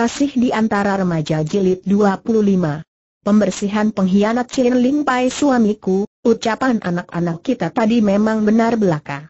Kasih di antara remaja jilid 25. Pembersihan pengkhianat Chin Ling Pai suamiku, ucapan anak-anak kita tadi memang benar belaka.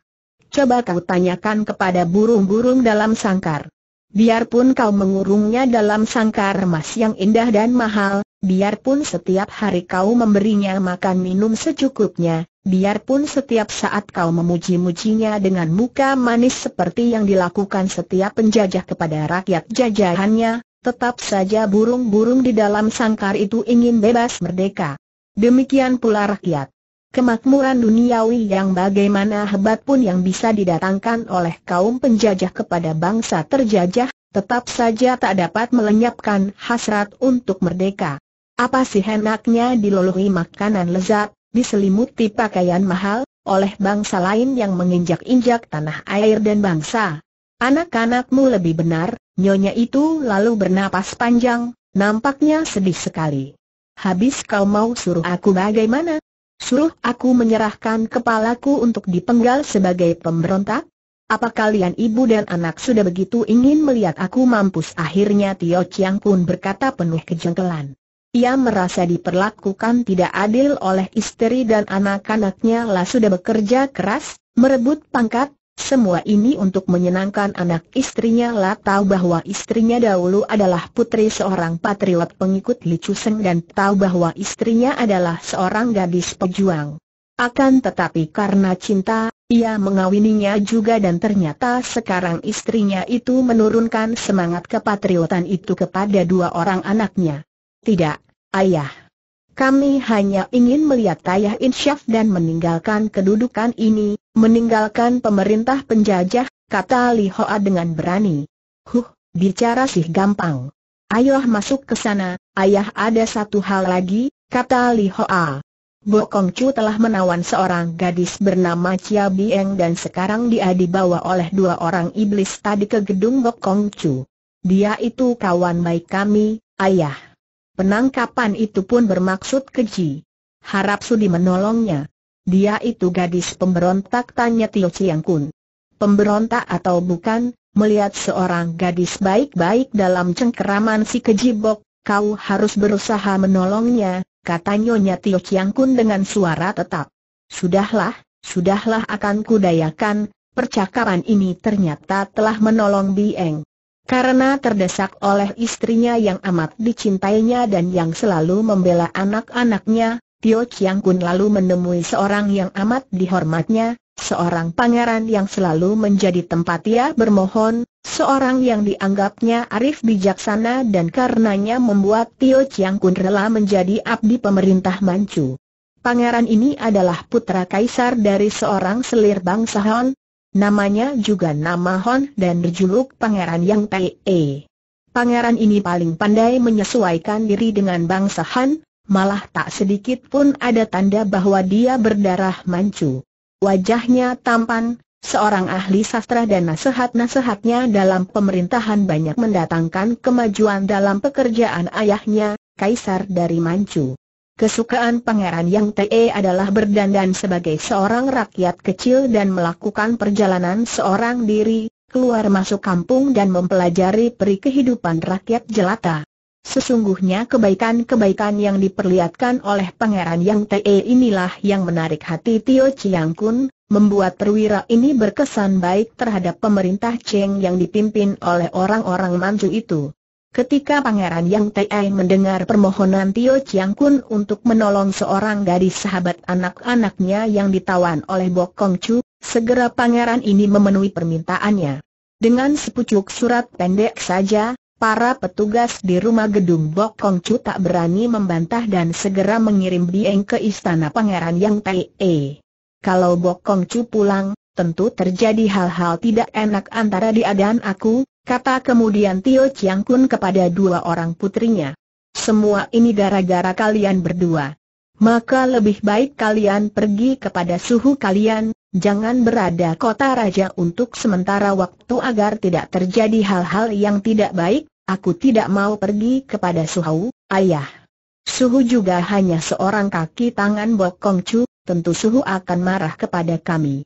Coba kau tanyakan kepada burung-burung dalam sangkar. Biarpun kau mengurungnya dalam sangkar emas yang indah dan mahal, biarpun setiap hari kau memberinya makan minum secukupnya, Biarpun setiap saat kau memuji-mujinya dengan muka manis seperti yang dilakukan setiap penjajah kepada rakyat jajahannya, tetap saja burung-burung di dalam sangkar itu ingin bebas merdeka. Demikian pula rakyat. Kemakmuran duniawi yang bagaimana hebat pun yang bisa didatangkan oleh kaum penjajah kepada bangsa terjajah, tetap saja tak dapat melenyapkan hasrat untuk merdeka. Apa sih enaknya dilolohi makanan lezat, diselimuti pakaian mahal, oleh bangsa lain yang menginjak-injak tanah air dan bangsa. Anak-anakmu lebih benar, nyonya itu lalu bernapas panjang, nampaknya sedih sekali. Habis kau mau suruh aku bagaimana? Suruh aku menyerahkan kepalaku untuk dipenggal sebagai pemberontak? Apa kalian ibu dan anak sudah begitu ingin melihat aku mampus? Akhirnya Tio Chiang pun berkata penuh kejengkelan. Ia merasa diperlakukan tidak adil oleh istri dan anak-anaknya lah sudah bekerja keras, merebut pangkat, semua ini untuk menyenangkan anak istrinya lah tahu bahwa istrinya dahulu adalah putri seorang patriot pengikut Li Chuseng dan tahu bahwa istrinya adalah seorang gadis pejuang. Akan tetapi karena cinta, ia mengawininya juga dan ternyata sekarang istrinya itu menurunkan semangat kepatriotan itu kepada dua orang anaknya. Tidak, ayah. Kami hanya ingin melihat Ayah insyaf dan meninggalkan kedudukan ini, meninggalkan pemerintah penjajah, kata Li Hoa dengan berani. Huh, bicara sih gampang. Ayah masuk ke sana, ayah ada satu hal lagi, kata Li Hoa. Bokong Chu telah menawan seorang gadis bernama Chia Bieng dan sekarang dia dibawa oleh dua orang iblis tadi ke gedung Bokong Chu. Dia itu kawan baik kami, ayah. Penangkapan itu pun bermaksud keji. Harap Sudi menolongnya. Dia itu gadis pemberontak tanya Tio Chiang Kun. Pemberontak atau bukan, melihat seorang gadis baik-baik dalam cengkeraman si kejibok, kau harus berusaha menolongnya, kata Nyonya Tio Chiang Kun dengan suara tetap. Sudahlah, sudahlah akan kudayakan, percakapan ini ternyata telah menolong Bieng. Karena terdesak oleh istrinya yang amat dicintainya dan yang selalu membela anak-anaknya, Tio Chiang Kun lalu menemui seorang yang amat dihormatnya, seorang pangeran yang selalu menjadi tempat ia bermohon, seorang yang dianggapnya arif bijaksana dan karenanya membuat Tio Chiang Kun rela menjadi abdi pemerintah Manchu. Pangeran ini adalah putra kaisar dari seorang selir bangsa Han, Namanya juga nama Hon dan berjuluk Pangeran Yang Pei. Pangeran ini paling pandai menyesuaikan diri dengan bangsa Han, malah tak sedikit pun ada tanda bahwa dia berdarah mancu. Wajahnya tampan, seorang ahli sastra dan nasihat-nasihatnya dalam pemerintahan banyak mendatangkan kemajuan dalam pekerjaan ayahnya, Kaisar dari Manchu. Kesukaan pangeran Yang Te adalah berdandan sebagai seorang rakyat kecil dan melakukan perjalanan seorang diri, keluar masuk kampung dan mempelajari peri kehidupan rakyat jelata. Sesungguhnya kebaikan-kebaikan yang diperlihatkan oleh pangeran Yang Te inilah yang menarik hati Tio Chiang Kun, membuat perwira ini berkesan baik terhadap pemerintah Cheng yang dipimpin oleh orang-orang Manchu itu. Ketika Pangeran Yang E mendengar permohonan Tio Chiang Kun untuk menolong seorang gadis sahabat anak-anaknya yang ditawan oleh Kong Chu, segera pangeran ini memenuhi permintaannya. Dengan sepucuk surat pendek saja, para petugas di rumah gedung Kong Chu tak berani membantah dan segera mengirim Dieng ke istana Pangeran Yang E. Kalau Kong Chu pulang, tentu terjadi hal-hal tidak enak antara dia dan aku, Kata kemudian Tio Chiang Kun kepada dua orang putrinya. Semua ini gara-gara kalian berdua. Maka lebih baik kalian pergi kepada suhu kalian, jangan berada kota raja untuk sementara waktu agar tidak terjadi hal-hal yang tidak baik, aku tidak mau pergi kepada suhu, ayah. Suhu juga hanya seorang kaki tangan Bok Kong tentu suhu akan marah kepada kami.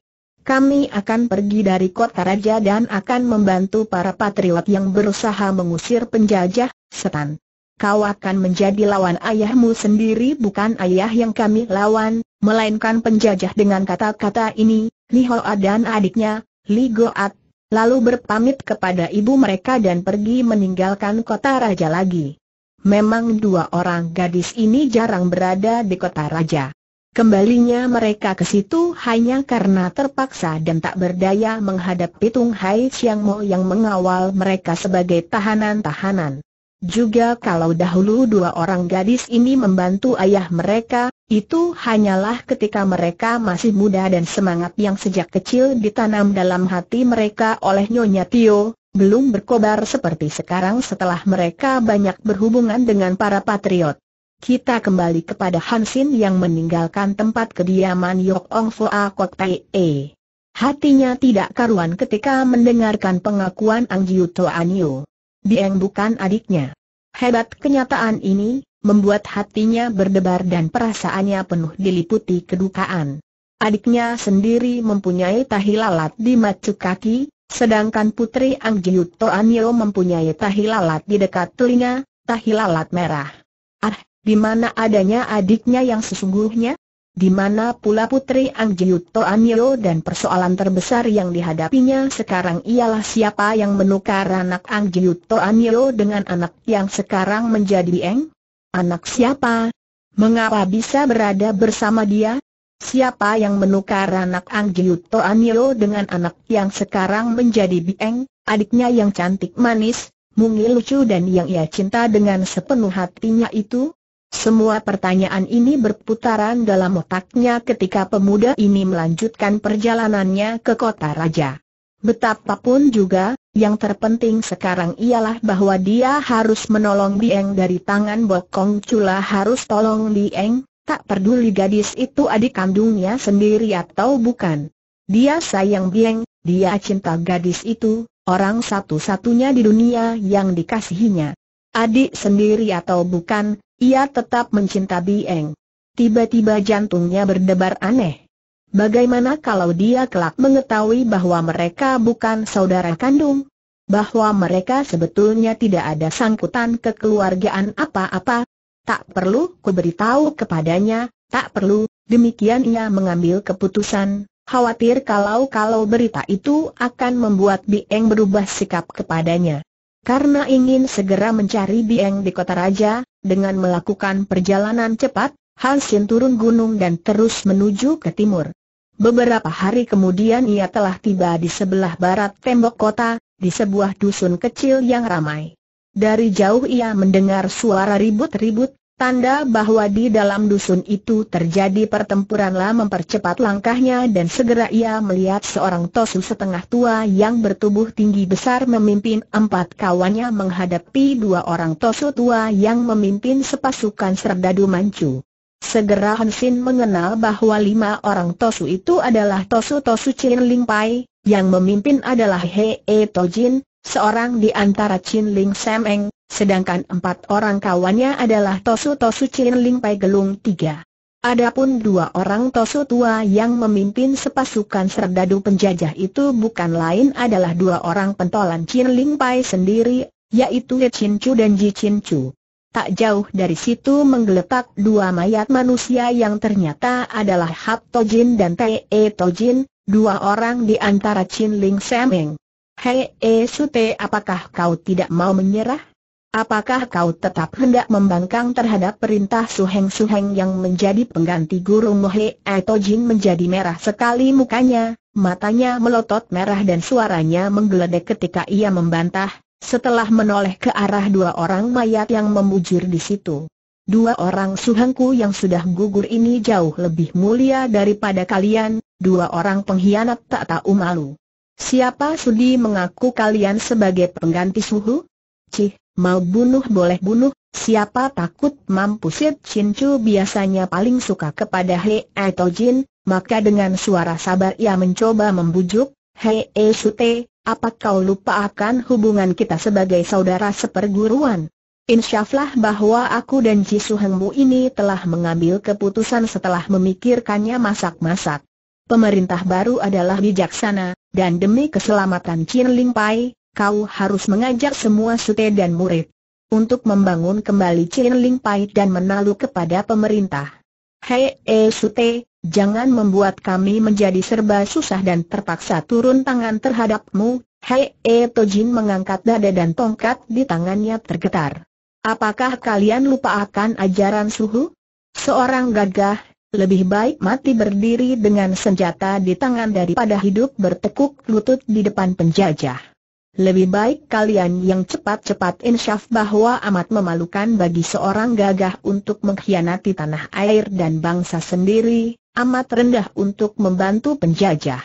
Kami akan pergi dari kota raja dan akan membantu para patriot yang berusaha mengusir penjajah, setan. Kau akan menjadi lawan ayahmu sendiri bukan ayah yang kami lawan, melainkan penjajah dengan kata-kata ini, Hoa dan adiknya, Li Goat, lalu berpamit kepada ibu mereka dan pergi meninggalkan kota raja lagi. Memang dua orang gadis ini jarang berada di kota raja. Kembalinya mereka ke situ hanya karena terpaksa dan tak berdaya menghadapi Tung Hai Chiang Mo yang mengawal mereka sebagai tahanan-tahanan. Juga kalau dahulu dua orang gadis ini membantu ayah mereka, itu hanyalah ketika mereka masih muda dan semangat yang sejak kecil ditanam dalam hati mereka oleh Nyonya Tio, belum berkobar seperti sekarang setelah mereka banyak berhubungan dengan para patriot. Kita kembali kepada Hansin yang meninggalkan tempat kediaman Yok Ong Foa Kok Pei. E. Hatinya tidak karuan ketika mendengarkan pengakuan Ang Jiu Toanio. Dieng bukan adiknya. Hebat kenyataan ini, membuat hatinya berdebar dan perasaannya penuh diliputi kedukaan. Adiknya sendiri mempunyai tahi lalat di macu kaki, sedangkan putri Ang Jiu Toanio mempunyai tahi lalat di dekat telinga, tahi lalat merah. Ah, di mana adanya adiknya yang sesungguhnya? Di mana pula putri Ang Jiut Anio dan persoalan terbesar yang dihadapinya sekarang ialah siapa yang menukar anak Ang Jiut Anio dengan anak yang sekarang menjadi Eng? Anak siapa? Mengapa bisa berada bersama dia? Siapa yang menukar anak Ang Jiut Anio dengan anak yang sekarang menjadi Bieng, adiknya yang cantik manis, mungil lucu dan yang ia cinta dengan sepenuh hatinya itu? Semua pertanyaan ini berputaran dalam otaknya ketika pemuda ini melanjutkan perjalanannya ke kota raja. Betapapun juga, yang terpenting sekarang ialah bahwa dia harus menolong Dieng dari tangan Bokong Cula harus tolong Dieng, tak peduli gadis itu adik kandungnya sendiri atau bukan. Dia sayang Dieng, dia cinta gadis itu, orang satu-satunya di dunia yang dikasihinya. Adik sendiri atau bukan, ia tetap mencinta Bieng. Tiba-tiba jantungnya berdebar aneh. Bagaimana kalau dia kelak mengetahui bahwa mereka bukan saudara kandung? Bahwa mereka sebetulnya tidak ada sangkutan kekeluargaan apa-apa? Tak perlu ku beritahu kepadanya, tak perlu, demikian ia mengambil keputusan, khawatir kalau-kalau berita itu akan membuat Bieng berubah sikap kepadanya. Karena ingin segera mencari Bieng di kota raja, dengan melakukan perjalanan cepat, Han turun gunung dan terus menuju ke timur. Beberapa hari kemudian ia telah tiba di sebelah barat tembok kota, di sebuah dusun kecil yang ramai. Dari jauh ia mendengar suara ribut-ribut, Tanda bahwa di dalam dusun itu terjadi pertempuranlah mempercepat langkahnya dan segera ia melihat seorang tosu setengah tua yang bertubuh tinggi besar memimpin empat kawannya menghadapi dua orang tosu tua yang memimpin sepasukan serdadu mancu. Segera Hansin mengenal bahwa lima orang tosu itu adalah tosu-tosu Chin Ling Pai, yang memimpin adalah Hee Tojin, seorang di antara Chin Ling Sam Eng, sedangkan empat orang kawannya adalah Tosu Tosu Chin Ling Pai Gelung Tiga. Adapun dua orang Tosu tua yang memimpin sepasukan serdadu penjajah itu bukan lain adalah dua orang pentolan Chin Ling Pai sendiri, yaitu Ye Chin Chu dan Ji Chin Chu. Tak jauh dari situ menggeletak dua mayat manusia yang ternyata adalah Hap Tojin dan Te Tojin, dua orang di antara Chin Ling Semeng. Hei E Sute apakah kau tidak mau menyerah? Apakah kau tetap hendak membangkang terhadap perintah suheng-suheng yang menjadi pengganti guru Mohe Jin menjadi merah sekali mukanya, matanya melotot merah dan suaranya menggeledek ketika ia membantah, setelah menoleh ke arah dua orang mayat yang membujur di situ. Dua orang suhengku yang sudah gugur ini jauh lebih mulia daripada kalian, dua orang pengkhianat tak tahu malu. Siapa sudi mengaku kalian sebagai pengganti suhu? Cih, Mau bunuh boleh bunuh, siapa takut mampu Sip Chin Chu biasanya paling suka kepada Hei atau Jin, maka dengan suara sabar ia mencoba membujuk, Hei eh, Sute, apa kau lupa akan hubungan kita sebagai saudara seperguruan? Insyaflah bahwa aku dan Ji Su Hengmu ini telah mengambil keputusan setelah memikirkannya masak-masak. Pemerintah baru adalah bijaksana, dan demi keselamatan Chin Ling Pai, kau harus mengajak semua sute dan murid untuk membangun kembali Chin Ling Pai dan menalu kepada pemerintah. Hei, eh sute, jangan membuat kami menjadi serba susah dan terpaksa turun tangan terhadapmu. Hei, eh Tojin mengangkat dada dan tongkat di tangannya tergetar. Apakah kalian lupa akan ajaran suhu? Seorang gagah, lebih baik mati berdiri dengan senjata di tangan daripada hidup bertekuk lutut di depan penjajah. Lebih baik kalian yang cepat-cepat insyaf bahwa amat memalukan bagi seorang gagah untuk mengkhianati tanah air dan bangsa sendiri, amat rendah untuk membantu penjajah.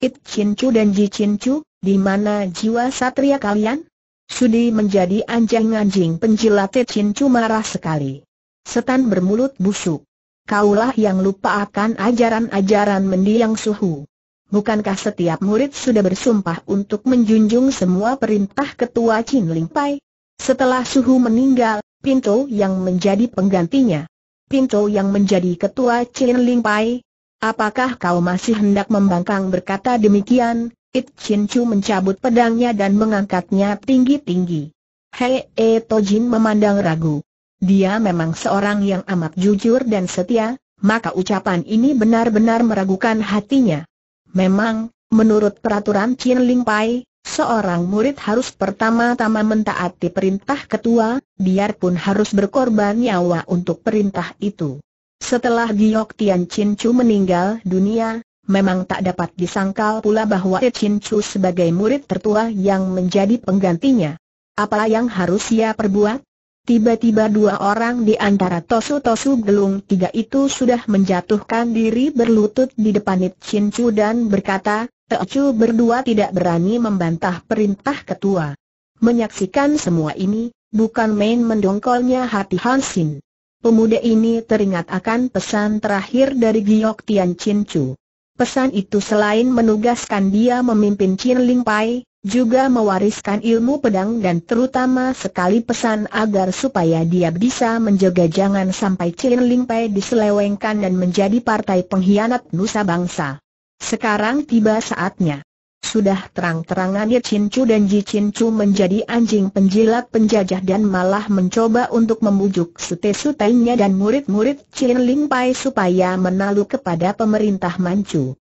It Chin Chu dan Ji Chin Chu, di mana jiwa satria kalian? Sudi menjadi anjing-anjing penjilat It Chin Chu marah sekali. Setan bermulut busuk. Kaulah yang lupa akan ajaran-ajaran mendiang suhu. Bukankah setiap murid sudah bersumpah untuk menjunjung semua perintah ketua Chin Ling Pai? Setelah Suhu meninggal, Pinto yang menjadi penggantinya. Pinto yang menjadi ketua Chin Ling Pai. Apakah kau masih hendak membangkang berkata demikian? It Chin Chu mencabut pedangnya dan mengangkatnya tinggi-tinggi. Hei E To Jin memandang ragu. Dia memang seorang yang amat jujur dan setia, maka ucapan ini benar-benar meragukan hatinya. Memang, menurut peraturan Chin Ling Pai, seorang murid harus pertama-tama mentaati perintah ketua, biarpun harus berkorban nyawa untuk perintah itu. Setelah Giok Tian Chin Chu meninggal dunia, memang tak dapat disangkal pula bahwa Chin Chu sebagai murid tertua yang menjadi penggantinya. Apa yang harus ia perbuat? Tiba-tiba dua orang di antara tosu-tosu gelung tiga itu sudah menjatuhkan diri berlutut di depan It Chin Chu dan berkata, e Chu berdua tidak berani membantah perintah ketua. Menyaksikan semua ini, bukan main mendongkolnya hati Hansin. Pemuda ini teringat akan pesan terakhir dari Giok Tian Chin Chu. Pesan itu selain menugaskan dia memimpin Chin Ling Pai, juga mewariskan ilmu pedang dan terutama sekali pesan agar supaya dia bisa menjaga jangan sampai Chin Ling Pei diselewengkan dan menjadi partai pengkhianat nusa bangsa. Sekarang tiba saatnya. Sudah terang-terangannya Chin Chu dan Ji Chin Chu menjadi anjing penjilat penjajah dan malah mencoba untuk membujuk sute sutainya dan murid-murid Chin Ling Pai supaya menalu kepada pemerintah Manchu.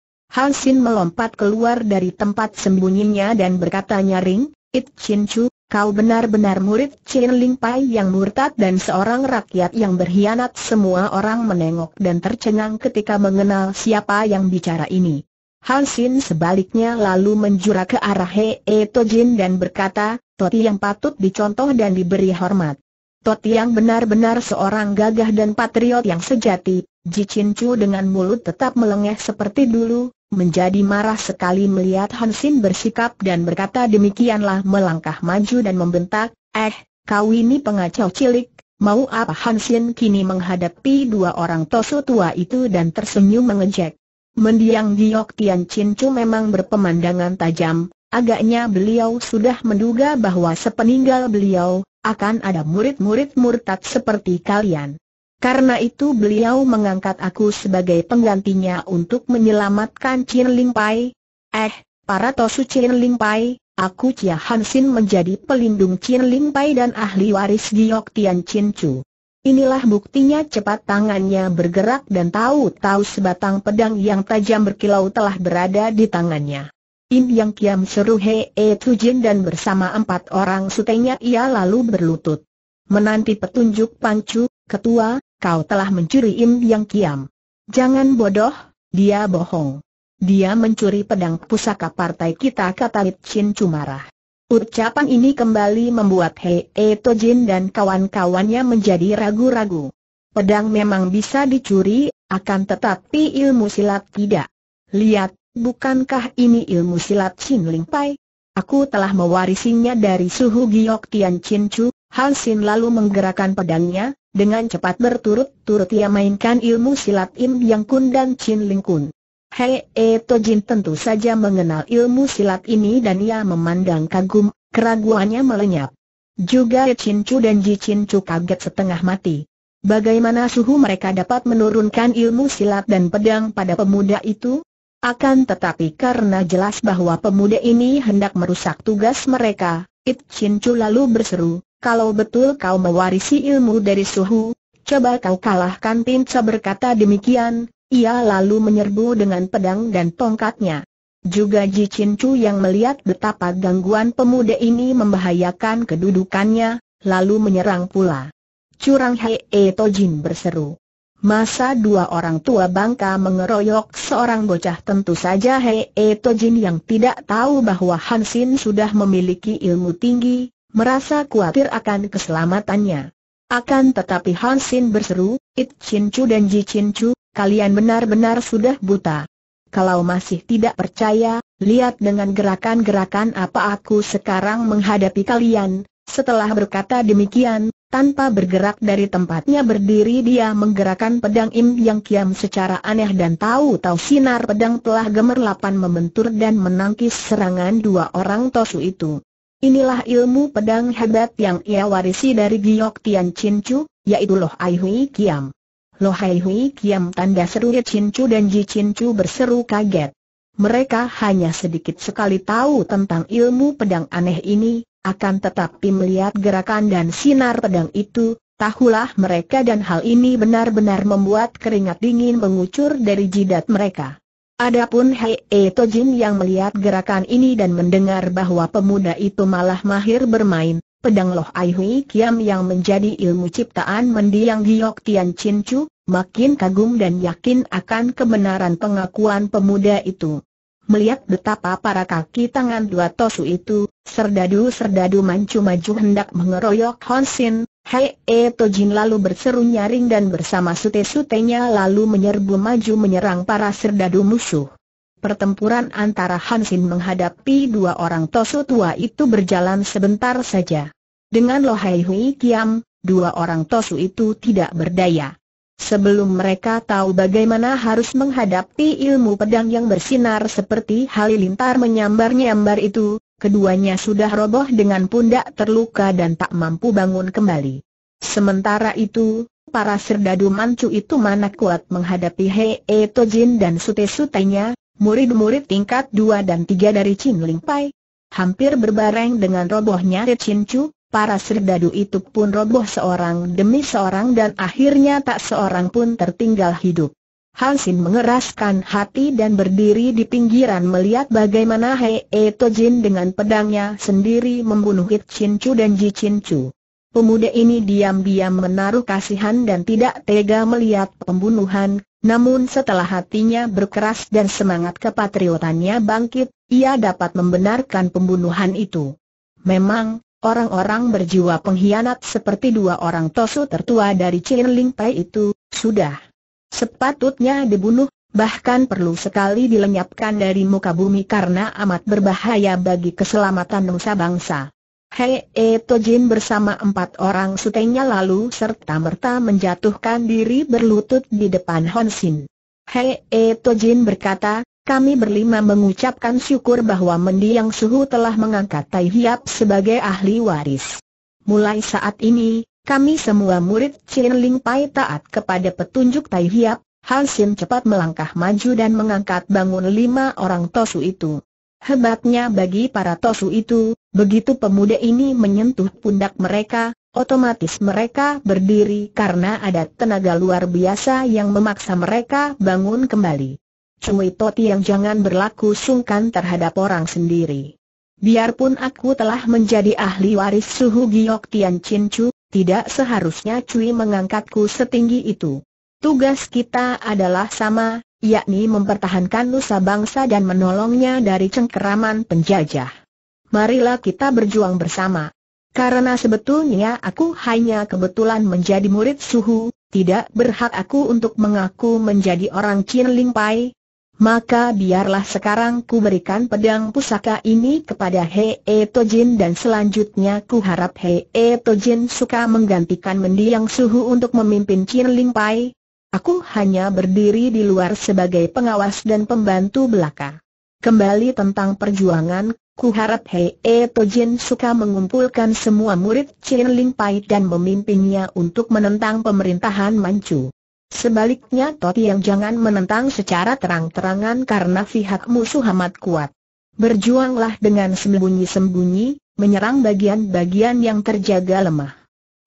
Sin melompat keluar dari tempat sembunyinya dan berkata nyaring, It Chin Chu, kau benar-benar murid Chin Ling Pai yang murtad dan seorang rakyat yang berkhianat semua orang menengok dan tercengang ketika mengenal siapa yang bicara ini. Sin sebaliknya lalu menjura ke arah E -he Jin dan berkata, Toti yang patut dicontoh dan diberi hormat. Toti yang benar-benar seorang gagah dan patriot yang sejati, Ji Chin Chu dengan mulut tetap melengeh seperti dulu, menjadi marah sekali melihat Hansin bersikap dan berkata demikianlah melangkah maju dan membentak, eh, kau ini pengacau cilik, mau apa Hansin kini menghadapi dua orang tosu tua itu dan tersenyum mengejek. Mendiang Giok Tian Chin Chu memang berpemandangan tajam, agaknya beliau sudah menduga bahwa sepeninggal beliau, akan ada murid-murid murtad seperti kalian. Karena itu beliau mengangkat aku sebagai penggantinya untuk menyelamatkan Chin Ling Pai. Eh, para tosu Chin Ling Pai, aku Chia Han Sin menjadi pelindung Chin Ling Pai dan ahli waris Giok Tian Chin Chu. Inilah buktinya cepat tangannya bergerak dan tahu-tahu sebatang pedang yang tajam berkilau telah berada di tangannya. Im Yang Kiam seru He E Jin dan bersama empat orang sutenya ia lalu berlutut. Menanti petunjuk Pang Chu. Ketua, kau telah mencuri Im Yang Kiam. Jangan bodoh, dia bohong. Dia mencuri pedang pusaka partai kita kata Lip Chin Cumarah. Ucapan ini kembali membuat Hei Eto Tojin dan kawan-kawannya menjadi ragu-ragu. Pedang memang bisa dicuri, akan tetapi ilmu silat tidak. Lihat, bukankah ini ilmu silat Chin Ling Pai? Aku telah mewarisinya dari suhu Giok Tian Chin Chu, Han Sin lalu menggerakkan pedangnya, dengan cepat berturut-turut ia mainkan ilmu silat Im Yang Kun dan Chin Ling Kun. Hei e Tojin tentu saja mengenal ilmu silat ini dan ia memandang kagum, keraguannya melenyap. Juga Chin Chu dan Ji Chin Chu kaget setengah mati. Bagaimana suhu mereka dapat menurunkan ilmu silat dan pedang pada pemuda itu? Akan tetapi karena jelas bahwa pemuda ini hendak merusak tugas mereka, It Chin Chu lalu berseru, kalau betul kau mewarisi ilmu dari suhu, coba kau kalahkan Pinca berkata demikian, ia lalu menyerbu dengan pedang dan tongkatnya. Juga Ji Chin Chu yang melihat betapa gangguan pemuda ini membahayakan kedudukannya, lalu menyerang pula. Curang Hei e Tojin berseru. Masa dua orang tua bangka mengeroyok seorang bocah tentu saja Hei e Tojin yang tidak tahu bahwa Hansin sudah memiliki ilmu tinggi, merasa khawatir akan keselamatannya. Akan tetapi Han Xin berseru, It Chin Chu dan Ji Chin Chu, kalian benar-benar sudah buta. Kalau masih tidak percaya, lihat dengan gerakan-gerakan apa aku sekarang menghadapi kalian. Setelah berkata demikian, tanpa bergerak dari tempatnya berdiri dia menggerakkan pedang Im Yang Kiam secara aneh dan tahu-tahu sinar pedang telah gemerlapan membentur dan menangkis serangan dua orang Tosu itu. Inilah ilmu pedang hebat yang ia warisi dari Giok Tian Chin Chu, yaitu Loh Ai Hui Kiam. Loh Ai Hui Kiam tanda seru Chin Chu dan Ji Chin Chu berseru kaget. Mereka hanya sedikit sekali tahu tentang ilmu pedang aneh ini, akan tetapi melihat gerakan dan sinar pedang itu, tahulah mereka dan hal ini benar-benar membuat keringat dingin mengucur dari jidat mereka. Adapun Hei Tojin yang melihat gerakan ini dan mendengar bahwa pemuda itu malah mahir bermain, pedang Loh Ai Hui Kiam yang menjadi ilmu ciptaan mendiang Giok Tian Chin Chu, makin kagum dan yakin akan kebenaran pengakuan pemuda itu. Melihat betapa para kaki tangan dua tosu itu, serdadu-serdadu mancu maju hendak mengeroyok Hon Sin, Hei Etojin Jin lalu berseru nyaring dan bersama sute-sutenya lalu menyerbu maju menyerang para serdadu musuh. Pertempuran antara Hansin menghadapi dua orang Tosu tua itu berjalan sebentar saja. Dengan Lo Hai Hui Kiam, dua orang Tosu itu tidak berdaya. Sebelum mereka tahu bagaimana harus menghadapi ilmu pedang yang bersinar seperti halilintar menyambar-nyambar itu, keduanya sudah roboh dengan pundak terluka dan tak mampu bangun kembali. Sementara itu, para serdadu mancu itu mana kuat menghadapi Hei e Tojin dan sute-sutenya, murid-murid tingkat 2 dan 3 dari Chin Ling Pai. Hampir berbareng dengan robohnya Re Chin Chu, para serdadu itu pun roboh seorang demi seorang dan akhirnya tak seorang pun tertinggal hidup. Hansin mengeraskan hati dan berdiri di pinggiran melihat bagaimana Hei e Tojin dengan pedangnya sendiri membunuh Hit Chin Chu dan Ji Chin Chu. Pemuda ini diam-diam menaruh kasihan dan tidak tega melihat pembunuhan, namun setelah hatinya berkeras dan semangat kepatriotannya bangkit, ia dapat membenarkan pembunuhan itu. Memang, orang-orang berjiwa pengkhianat seperti dua orang tosu tertua dari Chin Ling Pai itu, sudah Sepatutnya dibunuh, bahkan perlu sekali dilenyapkan dari muka bumi karena amat berbahaya bagi keselamatan nusa bangsa. Hei e, Tojin bersama empat orang sutenya lalu serta-merta menjatuhkan diri berlutut di depan Honsin. Hei e, Tojin berkata, kami berlima mengucapkan syukur bahwa mendiang suhu telah mengangkat Tai Hiap sebagai ahli waris. Mulai saat ini, kami semua murid Chin Ling Pai taat kepada petunjuk Tai Hiap, Han Sim cepat melangkah maju dan mengangkat bangun lima orang tosu itu. Hebatnya bagi para tosu itu, begitu pemuda ini menyentuh pundak mereka, otomatis mereka berdiri karena ada tenaga luar biasa yang memaksa mereka bangun kembali. Cui Toti yang jangan berlaku sungkan terhadap orang sendiri. Biarpun aku telah menjadi ahli waris suhu Giok Tian Chin Chu, tidak seharusnya Cui mengangkatku setinggi itu. Tugas kita adalah sama, yakni mempertahankan nusa bangsa dan menolongnya dari cengkeraman penjajah. Marilah kita berjuang bersama. Karena sebetulnya aku hanya kebetulan menjadi murid suhu, tidak berhak aku untuk mengaku menjadi orang Chin Ling Pai, maka biarlah sekarang ku berikan pedang pusaka ini kepada Hee Tojin dan selanjutnya ku harap Hee Tojin suka menggantikan mendiang suhu untuk memimpin Chin Ling Pai. Aku hanya berdiri di luar sebagai pengawas dan pembantu belaka. Kembali tentang perjuangan, ku harap Hee Tojin suka mengumpulkan semua murid Chin Ling Pai dan memimpinnya untuk menentang pemerintahan Manchu. Sebaliknya Toti yang jangan menentang secara terang-terangan karena pihak musuh amat kuat. Berjuanglah dengan sembunyi-sembunyi, menyerang bagian-bagian yang terjaga lemah.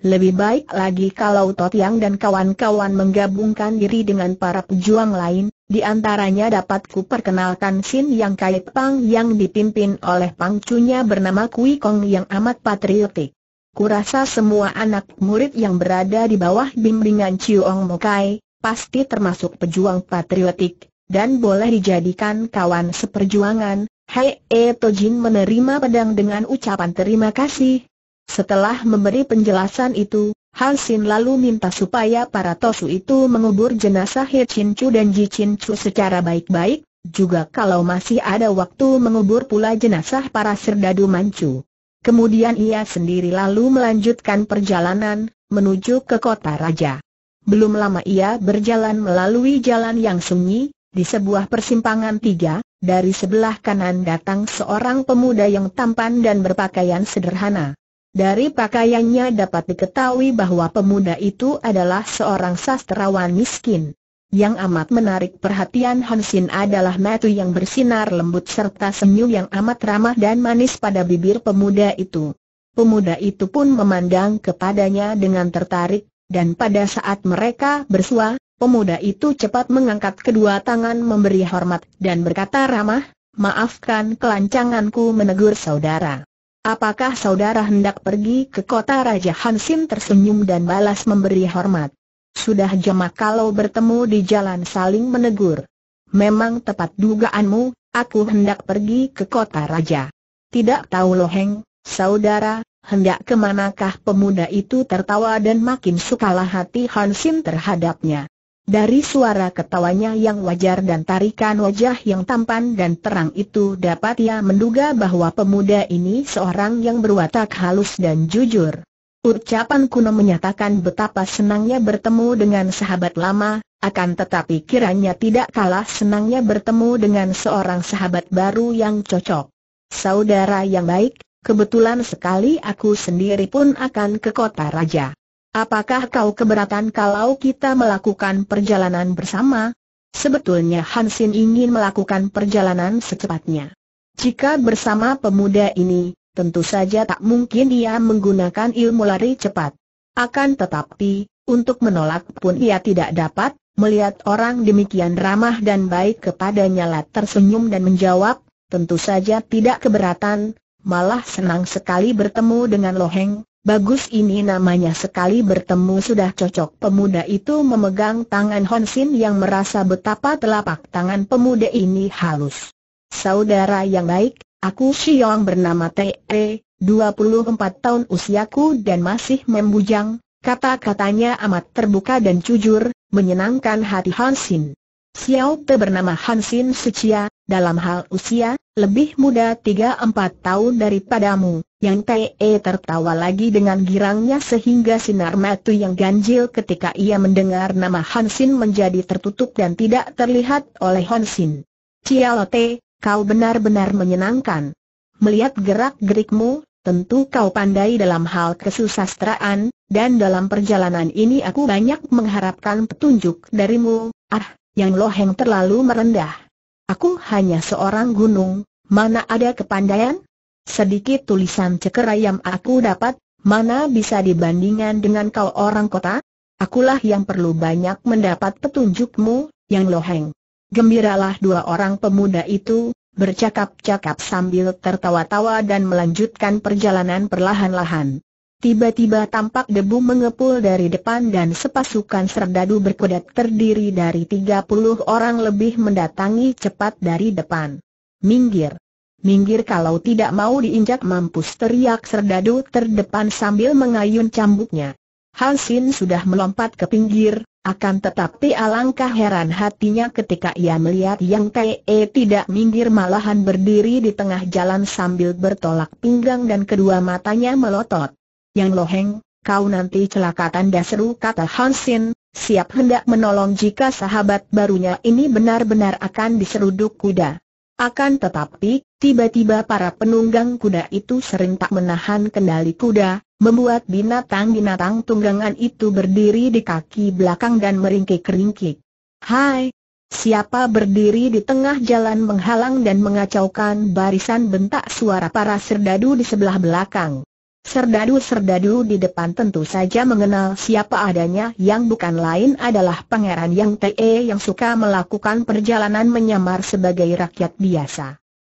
Lebih baik lagi kalau Totiang dan kawan-kawan menggabungkan diri dengan para pejuang lain, di antaranya dapat kuperkenalkan Sin Yang kait Pang yang dipimpin oleh pangcunya bernama Kui Kong yang amat patriotik kurasa semua anak murid yang berada di bawah bimbingan Chiong Mokai, pasti termasuk pejuang patriotik, dan boleh dijadikan kawan seperjuangan. Hei e Tojin menerima pedang dengan ucapan terima kasih. Setelah memberi penjelasan itu, Han Sin lalu minta supaya para Tosu itu mengubur jenazah He Chin Chu dan Ji Chin Chu secara baik-baik, juga kalau masih ada waktu mengubur pula jenazah para Serdadu Manchu. Kemudian ia sendiri lalu melanjutkan perjalanan, menuju ke kota raja. Belum lama ia berjalan melalui jalan yang sunyi, di sebuah persimpangan tiga, dari sebelah kanan datang seorang pemuda yang tampan dan berpakaian sederhana. Dari pakaiannya dapat diketahui bahwa pemuda itu adalah seorang sastrawan miskin. Yang amat menarik perhatian Hansin adalah mata yang bersinar lembut serta senyum yang amat ramah dan manis pada bibir pemuda itu. Pemuda itu pun memandang kepadanya dengan tertarik, dan pada saat mereka bersua, pemuda itu cepat mengangkat kedua tangan memberi hormat dan berkata ramah, maafkan kelancanganku menegur saudara. Apakah saudara hendak pergi ke kota Raja Hansin tersenyum dan balas memberi hormat? Sudah jamak kalau bertemu di jalan saling menegur. Memang tepat dugaanmu, aku hendak pergi ke kota raja. Tidak tahu loh Heng, saudara, hendak kemanakah pemuda itu tertawa dan makin sukalah hati Hansin terhadapnya. Dari suara ketawanya yang wajar dan tarikan wajah yang tampan dan terang itu dapat ia menduga bahwa pemuda ini seorang yang berwatak halus dan jujur. Ucapan kuno menyatakan betapa senangnya bertemu dengan sahabat lama, akan tetapi kiranya tidak kalah senangnya bertemu dengan seorang sahabat baru yang cocok. Saudara yang baik, kebetulan sekali aku sendiri pun akan ke kota raja. Apakah kau keberatan kalau kita melakukan perjalanan bersama? Sebetulnya Hansin ingin melakukan perjalanan secepatnya. Jika bersama pemuda ini, tentu saja tak mungkin ia menggunakan ilmu lari cepat. Akan tetapi, untuk menolak pun ia tidak dapat, melihat orang demikian ramah dan baik kepadanya lah tersenyum dan menjawab, tentu saja tidak keberatan, malah senang sekali bertemu dengan Loheng, bagus ini namanya sekali bertemu sudah cocok pemuda itu memegang tangan Honsin yang merasa betapa telapak tangan pemuda ini halus. Saudara yang baik, Aku Xiong bernama T.E., 24 tahun usiaku dan masih membujang, kata-katanya amat terbuka dan jujur, menyenangkan hati Hansin. Xiao Te bernama Hansin Sucia, dalam hal usia, lebih muda 3-4 tahun daripadamu, yang T.E. tertawa lagi dengan girangnya sehingga sinar matu yang ganjil ketika ia mendengar nama Hansin menjadi tertutup dan tidak terlihat oleh Hansin. Xiao Te, Kau benar-benar menyenangkan. Melihat gerak-gerikmu, tentu kau pandai dalam hal kesusastraan, dan dalam perjalanan ini aku banyak mengharapkan petunjuk darimu. Ah, yang loheng terlalu merendah. Aku hanya seorang gunung, mana ada kepandaian? Sedikit tulisan cekerayam aku dapat, mana bisa dibandingkan dengan kau orang kota? Akulah yang perlu banyak mendapat petunjukmu, yang loheng. Gembiralah dua orang pemuda itu, bercakap-cakap sambil tertawa-tawa dan melanjutkan perjalanan perlahan-lahan. Tiba-tiba tampak debu mengepul dari depan dan sepasukan serdadu berkuda terdiri dari tiga puluh orang lebih mendatangi cepat dari depan. Minggir! Minggir kalau tidak mau diinjak mampus teriak serdadu terdepan sambil mengayun cambuknya. Hansin sudah melompat ke pinggir, akan tetapi alangkah heran hatinya ketika ia melihat Yang Te tidak minggir malahan berdiri di tengah jalan sambil bertolak pinggang dan kedua matanya melotot. Yang Loheng, kau nanti celaka tanda kata Hansin, siap hendak menolong jika sahabat barunya ini benar-benar akan diseruduk kuda. Akan tetapi, tiba-tiba para penunggang kuda itu serentak menahan kendali kuda, membuat binatang-binatang tunggangan itu berdiri di kaki belakang dan meringkik-ringkik. Hai! Siapa berdiri di tengah jalan menghalang dan mengacaukan barisan bentak suara para serdadu di sebelah belakang. Serdadu-serdadu di depan tentu saja mengenal siapa adanya yang bukan lain adalah pangeran yang TE yang suka melakukan perjalanan menyamar sebagai rakyat biasa.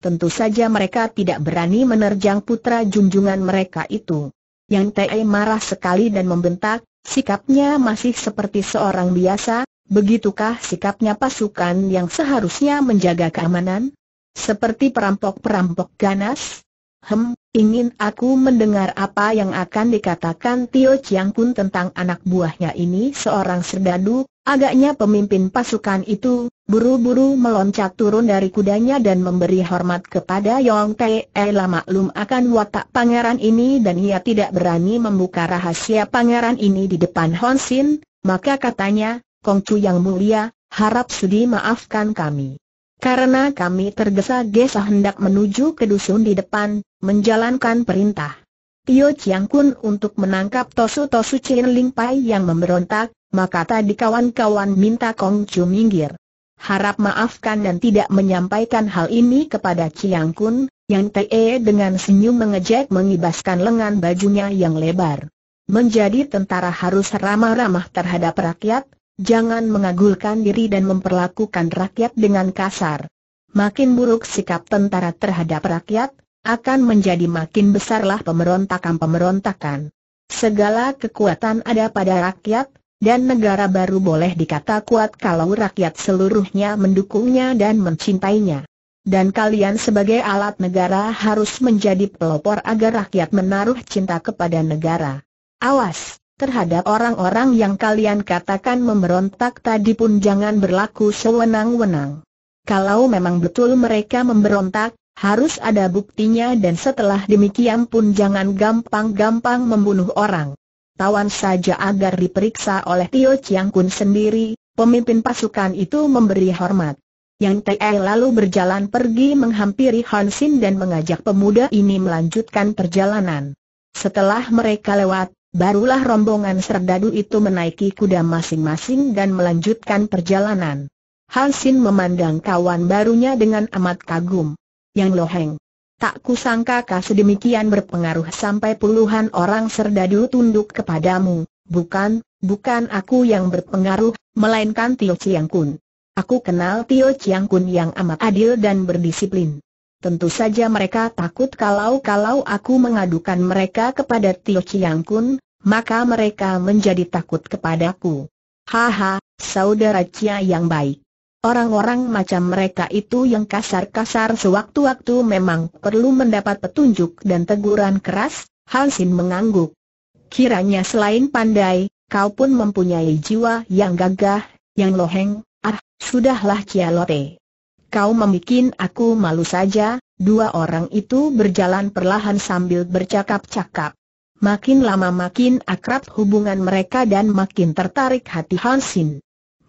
Tentu saja mereka tidak berani menerjang putra junjungan mereka itu. Yang Te marah sekali dan membentak, sikapnya masih seperti seorang biasa, begitukah sikapnya pasukan yang seharusnya menjaga keamanan? Seperti perampok-perampok ganas? Hem, Ingin aku mendengar apa yang akan dikatakan Tio Chiang Kun tentang anak buahnya ini seorang serdadu, agaknya pemimpin pasukan itu, buru-buru meloncat turun dari kudanya dan memberi hormat kepada Yong Te Ela eh, maklum akan watak pangeran ini dan ia tidak berani membuka rahasia pangeran ini di depan Hon Sin, maka katanya, Kong Chu yang mulia, harap sudi maafkan kami. Karena kami tergesa-gesa hendak menuju ke dusun di depan, menjalankan perintah. Tio Chiang Kun untuk menangkap tosu-tosu Chin Ling Pai yang memberontak, maka tadi kawan-kawan minta Kong Chu minggir. Harap maafkan dan tidak menyampaikan hal ini kepada Chiang Kun, yang Te dengan senyum mengejek mengibaskan lengan bajunya yang lebar. Menjadi tentara harus ramah-ramah terhadap rakyat, Jangan mengagulkan diri dan memperlakukan rakyat dengan kasar. Makin buruk sikap tentara terhadap rakyat, akan menjadi makin besarlah pemberontakan-pemberontakan. Segala kekuatan ada pada rakyat, dan negara baru boleh dikata kuat kalau rakyat seluruhnya mendukungnya dan mencintainya. Dan kalian sebagai alat negara harus menjadi pelopor agar rakyat menaruh cinta kepada negara. Awas! terhadap orang-orang yang kalian katakan memberontak tadi pun jangan berlaku sewenang-wenang. Kalau memang betul mereka memberontak, harus ada buktinya dan setelah demikian pun jangan gampang-gampang membunuh orang. Tawan saja agar diperiksa oleh Tio Chiang Kun sendiri, pemimpin pasukan itu memberi hormat. Yang Te lalu berjalan pergi menghampiri Hansin dan mengajak pemuda ini melanjutkan perjalanan. Setelah mereka lewat, Barulah rombongan serdadu itu menaiki kuda masing-masing dan melanjutkan perjalanan. Hansin memandang kawan barunya dengan amat kagum. Yang loheng. Tak kusangka kau sedemikian berpengaruh sampai puluhan orang serdadu tunduk kepadamu. Bukan, bukan aku yang berpengaruh, melainkan Tio Chiang Kun. Aku kenal Tio Chiang Kun yang amat adil dan berdisiplin. Tentu saja mereka takut kalau-kalau aku mengadukan mereka kepada Tio Chiang Kun, maka mereka menjadi takut kepadaku. Haha, saudara Cia yang baik. Orang-orang macam mereka itu yang kasar-kasar sewaktu-waktu memang perlu mendapat petunjuk dan teguran keras, Hansin mengangguk. Kiranya selain pandai, kau pun mempunyai jiwa yang gagah, yang loheng, ah, sudahlah Cia Lote kau membuat aku malu saja, dua orang itu berjalan perlahan sambil bercakap-cakap. Makin lama makin akrab hubungan mereka dan makin tertarik hati Hansin.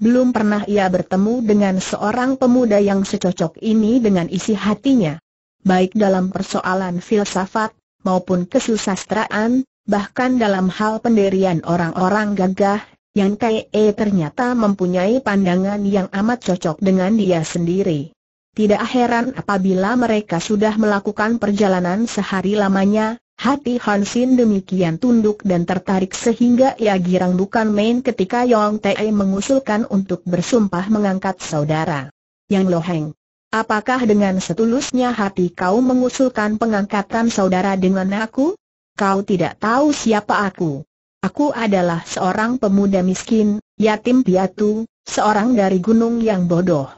Belum pernah ia bertemu dengan seorang pemuda yang secocok ini dengan isi hatinya. Baik dalam persoalan filsafat, maupun kesusastraan, bahkan dalam hal penderian orang-orang gagah, yang E ternyata mempunyai pandangan yang amat cocok dengan dia sendiri. Tidak heran apabila mereka sudah melakukan perjalanan sehari lamanya, hati Hansin demikian tunduk dan tertarik sehingga ia girang bukan main ketika Yong Tae e mengusulkan untuk bersumpah mengangkat saudara. Yang Loheng, apakah dengan setulusnya hati kau mengusulkan pengangkatan saudara dengan aku? Kau tidak tahu siapa aku. Aku adalah seorang pemuda miskin, yatim piatu, seorang dari gunung yang bodoh.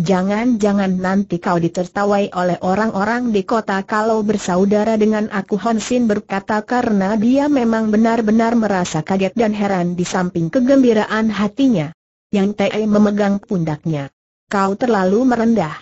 Jangan-jangan nanti kau ditertawai oleh orang-orang di kota kalau bersaudara dengan aku Hansin berkata karena dia memang benar-benar merasa kaget dan heran di samping kegembiraan hatinya. Yang Te memegang pundaknya. Kau terlalu merendah.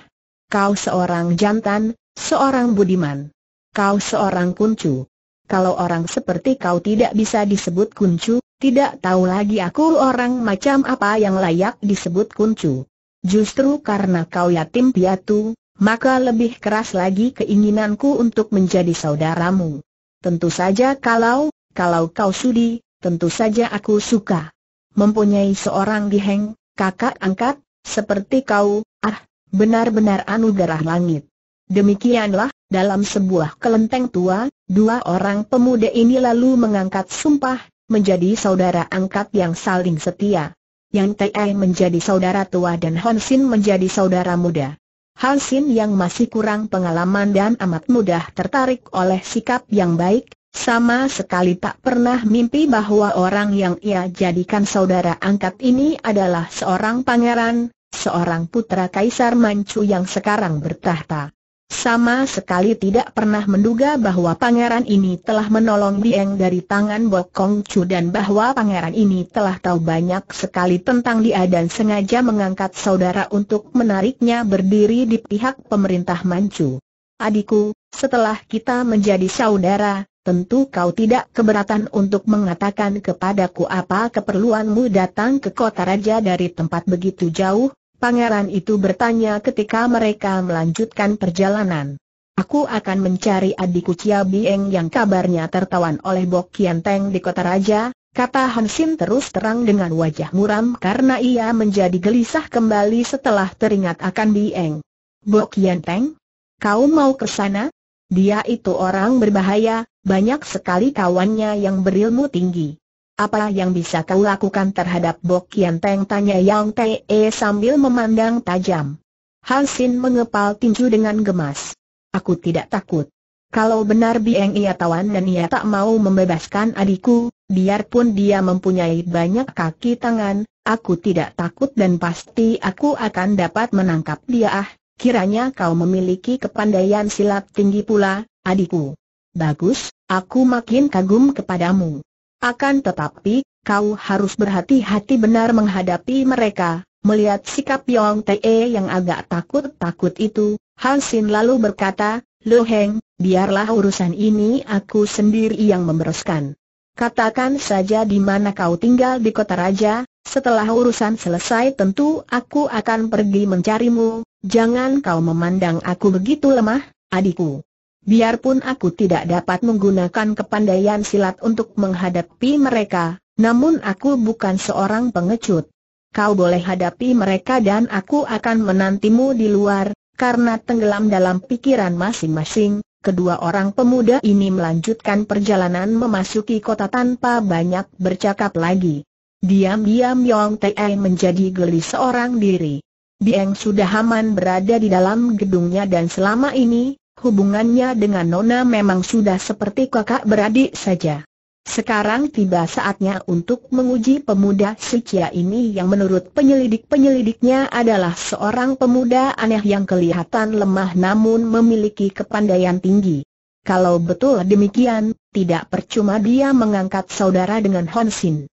Kau seorang jantan, seorang budiman. Kau seorang kuncu. Kalau orang seperti kau tidak bisa disebut kuncu, tidak tahu lagi aku orang macam apa yang layak disebut kuncu. Justru karena kau yatim piatu, maka lebih keras lagi keinginanku untuk menjadi saudaramu. Tentu saja kalau, kalau kau sudi, tentu saja aku suka. Mempunyai seorang diheng, kakak angkat, seperti kau, ah, benar-benar anugerah langit. Demikianlah, dalam sebuah kelenteng tua, dua orang pemuda ini lalu mengangkat sumpah, menjadi saudara angkat yang saling setia. Yang Ai menjadi saudara tua dan Hansin menjadi saudara muda. Hansin yang masih kurang pengalaman dan amat mudah tertarik oleh sikap yang baik, sama sekali tak pernah mimpi bahwa orang yang ia jadikan saudara angkat ini adalah seorang pangeran, seorang putra Kaisar Manchu yang sekarang bertahta. Sama sekali tidak pernah menduga bahwa pangeran ini telah menolong Dieng dari tangan Bok Kong Chu dan bahwa pangeran ini telah tahu banyak sekali tentang dia dan sengaja mengangkat saudara untuk menariknya berdiri di pihak pemerintah Manchu. Adikku, setelah kita menjadi saudara, tentu kau tidak keberatan untuk mengatakan kepadaku apa keperluanmu datang ke kota raja dari tempat begitu jauh, Pangeran itu bertanya ketika mereka melanjutkan perjalanan. Aku akan mencari adikku Chia Bieng yang kabarnya tertawan oleh Bok Kian Teng di kota raja, kata Hansin terus terang dengan wajah muram karena ia menjadi gelisah kembali setelah teringat akan Bieng. Bok Kian Teng? Kau mau ke sana? Dia itu orang berbahaya, banyak sekali kawannya yang berilmu tinggi. Apa yang bisa kau lakukan terhadap Bok Kian teng Tanya Yang Te e sambil memandang tajam. Hal Sin mengepal tinju dengan gemas. Aku tidak takut. Kalau benar Bieng ia tawan dan ia tak mau membebaskan adikku, biarpun dia mempunyai banyak kaki tangan, aku tidak takut dan pasti aku akan dapat menangkap dia ah, kiranya kau memiliki kepandaian silat tinggi pula, adikku. Bagus, aku makin kagum kepadamu. Akan tetapi, kau harus berhati-hati benar menghadapi mereka. Melihat sikap Yong Te yang agak takut-takut itu, Han Sin lalu berkata, Lu Heng, biarlah urusan ini aku sendiri yang membereskan. Katakan saja di mana kau tinggal di kota raja, setelah urusan selesai tentu aku akan pergi mencarimu, jangan kau memandang aku begitu lemah, adikku. Biarpun aku tidak dapat menggunakan kepandaian silat untuk menghadapi mereka, namun aku bukan seorang pengecut. Kau boleh hadapi mereka dan aku akan menantimu di luar, karena tenggelam dalam pikiran masing-masing, kedua orang pemuda ini melanjutkan perjalanan memasuki kota tanpa banyak bercakap lagi. Diam-diam Yong Tae menjadi geli seorang diri. Bieng sudah aman berada di dalam gedungnya dan selama ini, hubungannya dengan Nona memang sudah seperti kakak beradik saja. Sekarang tiba saatnya untuk menguji pemuda Sucia ini yang menurut penyelidik-penyelidiknya adalah seorang pemuda aneh yang kelihatan lemah namun memiliki kepandaian tinggi. Kalau betul demikian, tidak percuma dia mengangkat saudara dengan Honsin.